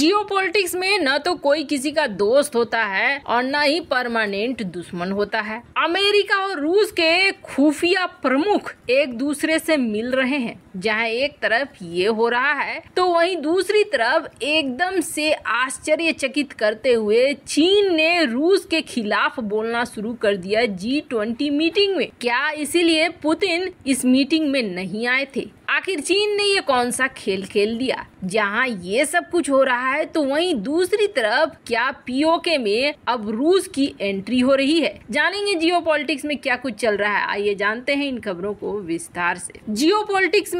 जियो में न तो कोई किसी का दोस्त होता है और न ही परमानेंट दुश्मन होता है अमेरिका और रूस के खुफिया प्रमुख एक दूसरे से मिल रहे हैं जहां एक तरफ ये हो रहा है तो वहीं दूसरी तरफ एकदम से आश्चर्यचकित करते हुए चीन ने रूस के खिलाफ बोलना शुरू कर दिया जी ट्वेंटी मीटिंग में क्या इसीलिए पुतिन इस मीटिंग में नहीं आए थे आखिर चीन ने ये कौन सा खेल खेल दिया जहाँ ये सब कुछ हो रहा है तो वहीं दूसरी तरफ क्या पीओके में अब रूस की एंट्री हो रही है जानेंगे जियो में क्या कुछ चल रहा है आइए जानते हैं इन खबरों को विस्तार से जियो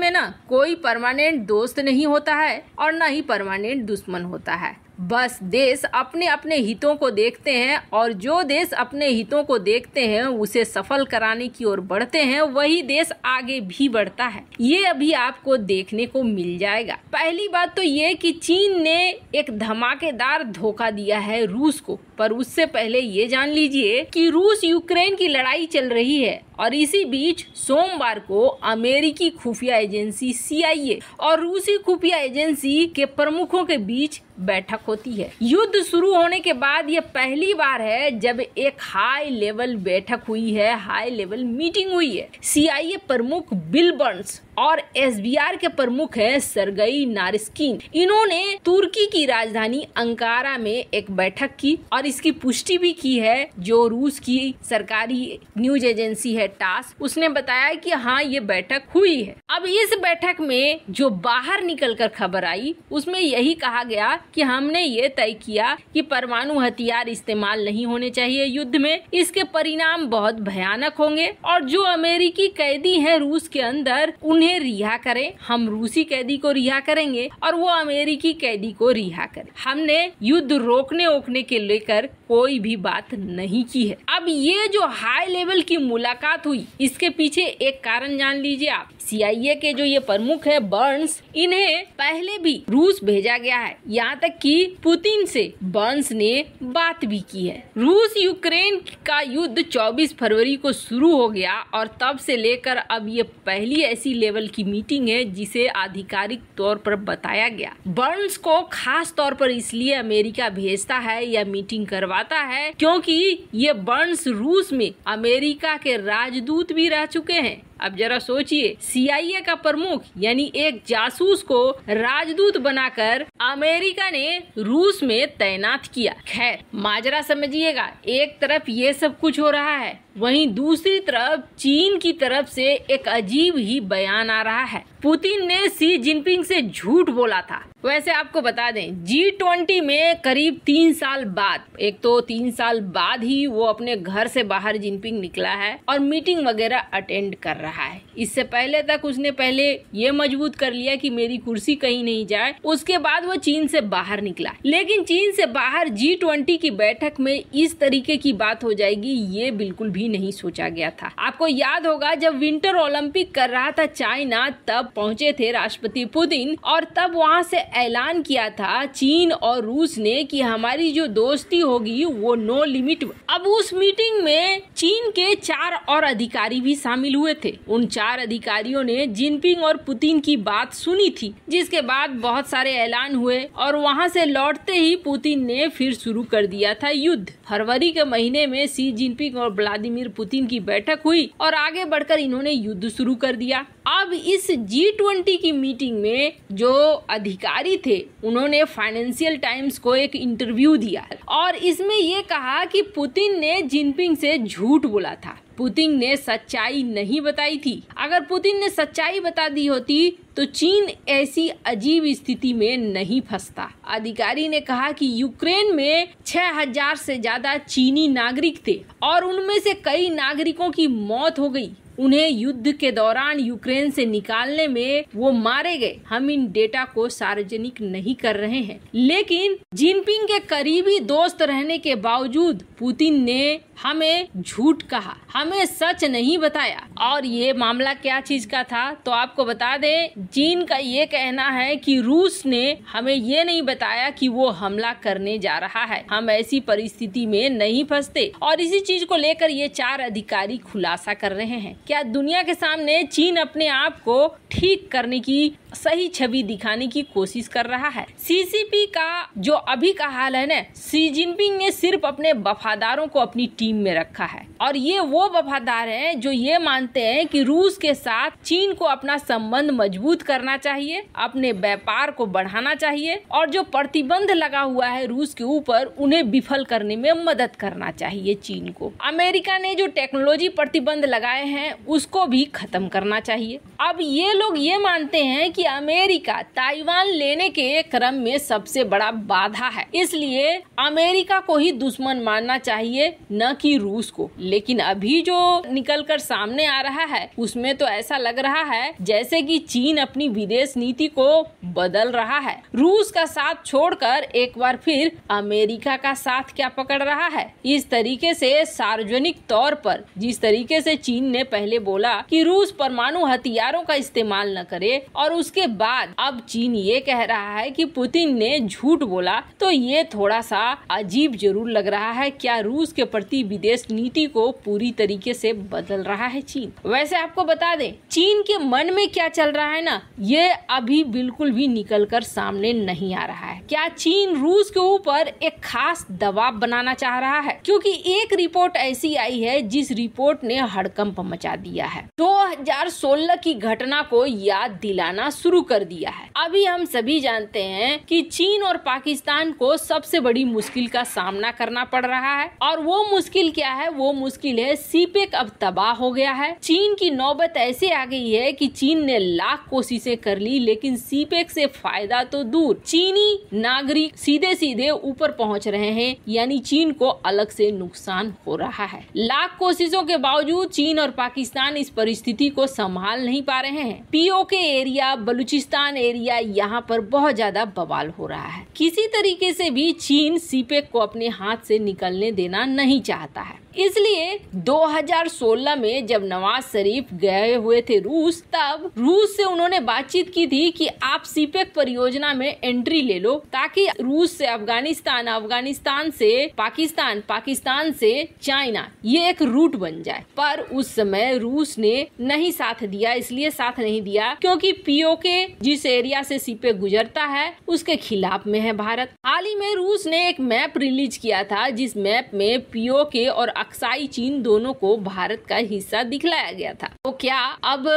में ना कोई परमानेंट दोस्त नहीं होता है और न ही परमानेंट दुश्मन होता है बस देश अपने अपने हितों को देखते हैं और जो देश अपने हितों को देखते हैं उसे सफल कराने की ओर बढ़ते हैं वही देश आगे भी बढ़ता है ये अभी आपको देखने को मिल जाएगा पहली बात तो ये कि चीन ने एक धमाकेदार धोखा दिया है रूस को पर उससे पहले ये जान लीजिए कि रूस यूक्रेन की लड़ाई चल रही है और इसी बीच सोमवार को अमेरिकी खुफिया एजेंसी सीआईए और रूसी खुफिया एजेंसी के प्रमुखों के बीच बैठक होती है युद्ध शुरू होने के बाद यह पहली बार है जब एक हाई लेवल बैठक हुई है हाई लेवल मीटिंग हुई है सीआईए प्रमुख बिल बर्न्स और एस के प्रमुख है सरगई नारिस्किन इन्होंने तुर्की की राजधानी अंकारा में एक बैठक की और इसकी पुष्टि भी की है जो रूस की सरकारी न्यूज एजेंसी है टास उसने बताया कि हाँ ये बैठक हुई है अब इस बैठक में जो बाहर निकलकर खबर आई उसमें यही कहा गया कि हमने ये तय किया कि परमाणु हथियार इस्तेमाल नहीं होने चाहिए युद्ध में इसके परिणाम बहुत भयानक होंगे और जो अमेरिकी कैदी है रूस के अंदर उन उन्हें रिहा करें हम रूसी कैदी को रिहा करेंगे और वो अमेरिकी कैदी को रिहा करें हमने युद्ध रोकने ओकने के लेकर कोई भी बात नहीं की है अब ये जो हाई लेवल की मुलाकात हुई इसके पीछे एक कारण जान लीजिए आप सी के जो ये प्रमुख है बर्न्स इन्हें पहले भी रूस भेजा गया है यहाँ तक कि पुतिन से बर्न्स ने बात भी की है रूस यूक्रेन का युद्ध 24 फरवरी को शुरू हो गया और तब से लेकर अब ये पहली ऐसी लेवल लेवल की मीटिंग है जिसे आधिकारिक तौर पर बताया गया बर्न्स को खास तौर पर इसलिए अमेरिका भेजता है या मीटिंग करवाता है क्योंकि ये बर्न्स रूस में अमेरिका के राजदूत भी रह चुके हैं अब जरा सोचिए सीआईए का प्रमुख यानी एक जासूस को राजदूत बनाकर अमेरिका ने रूस में तैनात किया खैर माजरा समझिएगा एक तरफ ये सब कुछ हो रहा है वहीं दूसरी तरफ चीन की तरफ से एक अजीब ही बयान आ रहा है पुतिन ने सी जिनपिंग से झूठ बोला था वैसे आपको बता दें जी ट्वेंटी में करीब तीन साल बाद एक तो तीन साल बाद ही वो अपने घर से बाहर जिनपिंग निकला है और मीटिंग वगैरह अटेंड कर रहा है इससे पहले तक उसने पहले ये मजबूत कर लिया कि मेरी कुर्सी कहीं नहीं जाए उसके बाद वो चीन से बाहर निकला लेकिन चीन से बाहर जी ट्वेंटी की बैठक में इस तरीके की बात हो जाएगी ये बिल्कुल भी नहीं सोचा गया था आपको याद होगा जब विंटर ओलंपिक कर रहा था चाइना तब पहुंचे थे राष्ट्रपति पुतिन और तब वहां से ऐलान किया था चीन और रूस ने कि हमारी जो दोस्ती होगी वो नो लिमिट अब उस मीटिंग में चीन के चार और अधिकारी भी शामिल हुए थे उन चार अधिकारियों ने जिनपिंग और पुतिन की बात सुनी थी जिसके बाद बहुत सारे ऐलान हुए और वहाँ से लौटते ही पुतिन ने फिर शुरू कर दिया था युद्ध फरवरी के महीने में सी जिनपिंग और व्लादिमिर पुतिन की बैठक हुई और आगे बढ़कर इन्होंने युद्ध शुरू कर दिया अब इस जी जी ट्वेंटी की मीटिंग में जो अधिकारी थे उन्होंने फाइनेंशियल टाइम्स को एक इंटरव्यू दिया और इसमें ये कहा कि पुतिन ने जिनपिंग से झूठ बोला था पुतिन ने सच्चाई नहीं बताई थी अगर पुतिन ने सच्चाई बता दी होती तो चीन ऐसी अजीब स्थिति में नहीं फंसता अधिकारी ने कहा कि यूक्रेन में 6000 से ज्यादा चीनी नागरिक थे और उनमें से कई नागरिकों की मौत हो गई उन्हें युद्ध के दौरान यूक्रेन से निकालने में वो मारे गए हम इन डेटा को सार्वजनिक नहीं कर रहे हैं लेकिन जिनपिंग के करीबी दोस्त रहने के बावजूद पुतिन ने हमें झूठ कहा हमें सच नहीं बताया और ये मामला क्या चीज का था तो आपको बता दें चीन का ये कहना है कि रूस ने हमें ये नहीं बताया कि वो हमला करने जा रहा है हम ऐसी परिस्थिति में नहीं फंसते और इसी चीज को लेकर ये चार अधिकारी खुलासा कर रहे हैं क्या दुनिया के सामने चीन अपने आप को ठीक करने की सही छवि दिखाने की कोशिश कर रहा है सीसीपी का जो अभी का हाल है ना सी जिनपिंग ने सिर्फ अपने वफादारों को अपनी टीम में रखा है और ये वो वफादार हैं जो ये मानते हैं कि रूस के साथ चीन को अपना संबंध मजबूत करना चाहिए अपने व्यापार को बढ़ाना चाहिए और जो प्रतिबंध लगा हुआ है रूस के ऊपर उन्हें विफल करने में मदद करना चाहिए चीन को अमेरिका ने जो टेक्नोलॉजी प्रतिबंध लगाए हैं उसको भी खत्म करना चाहिए अब ये लोग ये मानते हैं कि कि अमेरिका ताइवान लेने के क्रम में सबसे बड़ा बाधा है इसलिए अमेरिका को ही दुश्मन मानना चाहिए न कि रूस को लेकिन अभी जो निकल कर सामने आ रहा है उसमें तो ऐसा लग रहा है जैसे कि चीन अपनी विदेश नीति को बदल रहा है रूस का साथ छोड़कर एक बार फिर अमेरिका का साथ क्या पकड़ रहा है इस तरीके से सार्वजनिक तौर पर जिस तरीके से चीन ने पहले बोला कि रूस परमाणु हथियारों का इस्तेमाल न करे और उस उसके बाद अब चीन ये कह रहा है कि पुतिन ने झूठ बोला तो ये थोड़ा सा अजीब जरूर लग रहा है क्या रूस के प्रति विदेश नीति को पूरी तरीके से बदल रहा है चीन वैसे आपको बता दें चीन के मन में क्या चल रहा है ना ये अभी बिल्कुल भी निकल कर सामने नहीं आ रहा है क्या चीन रूस के ऊपर एक खास दबाव बनाना चाह रहा है क्योंकि एक रिपोर्ट ऐसी आई है जिस रिपोर्ट ने हड़कंप मचा दिया है 2016 की घटना को याद दिलाना शुरू कर दिया है अभी हम सभी जानते हैं कि चीन और पाकिस्तान को सबसे बड़ी मुश्किल का सामना करना पड़ रहा है और वो मुश्किल क्या है वो मुश्किल है सीपेक अब तबाह हो गया है चीन की नौबत ऐसे आ गई है कि चीन ने लाख कोशिशें कर ली लेकिन सीपेक से फायदा तो दूर चीनी नागरिक सीधे सीधे ऊपर पहुंच रहे हैं यानी चीन को अलग से नुकसान हो रहा है लाख कोशिशों के बावजूद चीन और पाकिस्तान इस परिस्थिति को संभाल नहीं पा रहे हैं पीओके एरिया बलूचिस्तान एरिया यहाँ पर बहुत ज़्यादा बवाल हो रहा है किसी तरीके से भी चीन सीपेक को अपने हाथ से निकलने देना नहीं चाहता है इसलिए 2016 में जब नवाज शरीफ गए हुए थे रूस तब रूस से उन्होंने बातचीत की थी कि आप सीपेक परियोजना में एंट्री ले लो ताकि रूस से अफगानिस्तान अफगानिस्तान से पाकिस्तान पाकिस्तान से चाइना ये एक रूट बन जाए पर उस समय रूस ने नहीं साथ दिया इसलिए साथ नहीं दिया क्योंकि पीओ के जिस एरिया से सीपे गुजरता है उसके खिलाफ में है भारत हाल ही में रूस ने एक मैप रिलीज किया था जिस मैप में पीओके और अक्साई चीन दोनों को भारत का हिस्सा दिखलाया गया था तो क्या अब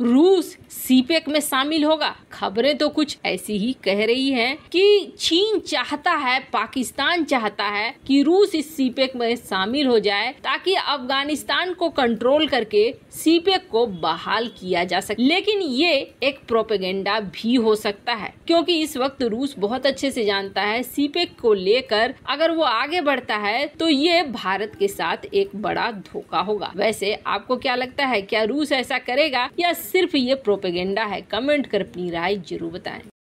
रूस सीपेक में शामिल होगा खबरें तो कुछ ऐसी ही कह रही हैं कि चीन चाहता है पाकिस्तान चाहता है कि रूस इस सीपेक में शामिल हो जाए ताकि अफगानिस्तान को कंट्रोल करके सीपेक को बहाल किया जा सके लेकिन ये एक प्रो प्रोपेगेंडा भी हो सकता है क्योंकि इस वक्त रूस बहुत अच्छे से जानता है सीपेक को लेकर अगर वो आगे बढ़ता है तो ये भारत के साथ एक बड़ा धोखा होगा वैसे आपको क्या लगता है क्या रूस ऐसा करेगा या सिर्फ ये प्रोपेगेंडा है कमेंट कर अपनी राय जरूर बताएं